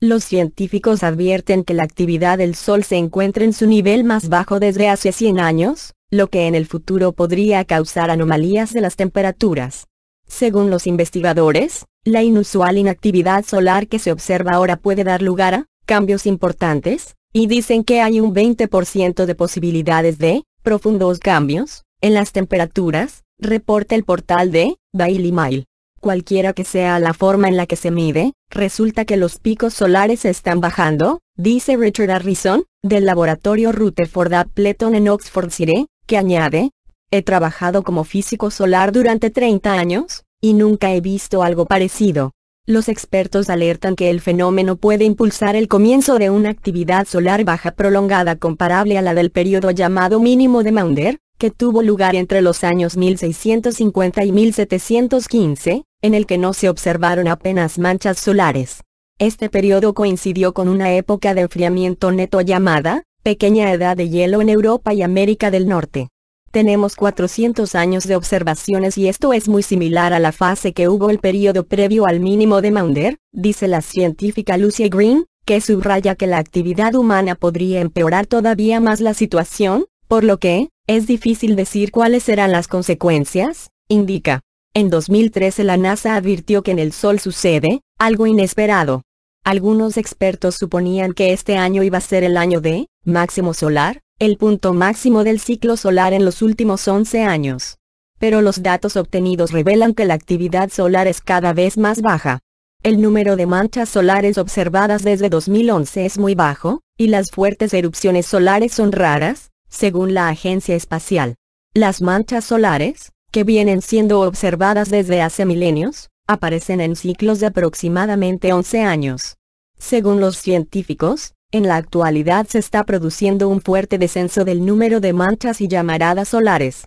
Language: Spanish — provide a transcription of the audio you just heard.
Los científicos advierten que la actividad del Sol se encuentra en su nivel más bajo desde hace 100 años, lo que en el futuro podría causar anomalías de las temperaturas. Según los investigadores, la inusual inactividad solar que se observa ahora puede dar lugar a cambios importantes, y dicen que hay un 20% de posibilidades de profundos cambios en las temperaturas, reporta el portal de Daily Mail. Cualquiera que sea la forma en la que se mide, resulta que los picos solares están bajando, dice Richard Harrison, del laboratorio Rutherford Appleton en en City, que añade, He trabajado como físico solar durante 30 años, y nunca he visto algo parecido. Los expertos alertan que el fenómeno puede impulsar el comienzo de una actividad solar baja prolongada comparable a la del periodo llamado mínimo de Maunder, que tuvo lugar entre los años 1650 y 1715, en el que no se observaron apenas manchas solares. Este periodo coincidió con una época de enfriamiento neto llamada, Pequeña Edad de Hielo en Europa y América del Norte. Tenemos 400 años de observaciones y esto es muy similar a la fase que hubo el periodo previo al mínimo de Maunder, dice la científica Lucy Green, que subraya que la actividad humana podría empeorar todavía más la situación, por lo que, es difícil decir cuáles serán las consecuencias, indica. En 2013 la NASA advirtió que en el Sol sucede, algo inesperado. Algunos expertos suponían que este año iba a ser el año de, máximo solar, el punto máximo del ciclo solar en los últimos 11 años. Pero los datos obtenidos revelan que la actividad solar es cada vez más baja. El número de manchas solares observadas desde 2011 es muy bajo, y las fuertes erupciones solares son raras, según la Agencia Espacial. Las manchas solares, que vienen siendo observadas desde hace milenios, aparecen en ciclos de aproximadamente 11 años. Según los científicos, en la actualidad se está produciendo un fuerte descenso del número de manchas y llamaradas solares.